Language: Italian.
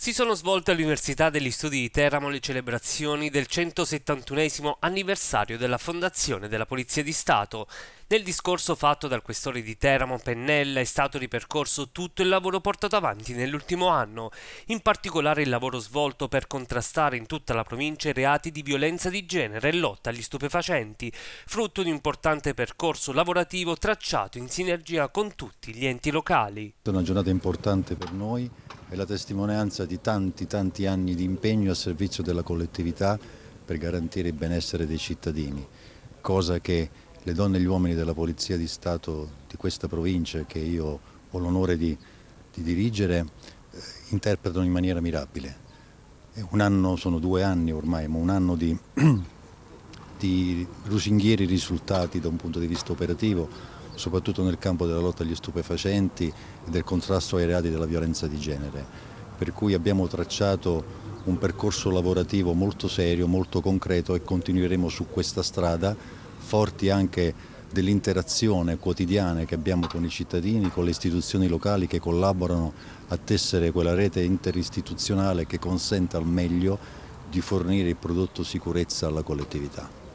Si sono svolte all'Università degli Studi di Teramo le celebrazioni del 171 anniversario della fondazione della Polizia di Stato. Nel discorso fatto dal questore di Teramo Pennella è stato ripercorso tutto il lavoro portato avanti nell'ultimo anno, in particolare il lavoro svolto per contrastare in tutta la provincia i reati di violenza di genere e lotta agli stupefacenti, frutto di un importante percorso lavorativo tracciato in sinergia con tutti gli enti locali. È una giornata importante per noi è la testimonianza di tanti tanti anni di impegno a servizio della collettività per garantire il benessere dei cittadini, cosa che le donne e gli uomini della Polizia di Stato di questa provincia che io ho l'onore di, di, dirigere eh, interpretano in maniera mirabile. un Anno, sono due anni ormai, ma un anno di, di, rusinghieri risultati da un punto di vista operativo, soprattutto nel campo della lotta agli stupefacenti e del contrasto ai reati della violenza di genere, per cui abbiamo tracciato un percorso lavorativo molto serio, molto concreto e continueremo su questa strada, forti anche dell'interazione quotidiana che abbiamo con i cittadini, con le istituzioni locali che collaborano a tessere quella rete interistituzionale che consente al meglio di fornire il prodotto sicurezza alla collettività.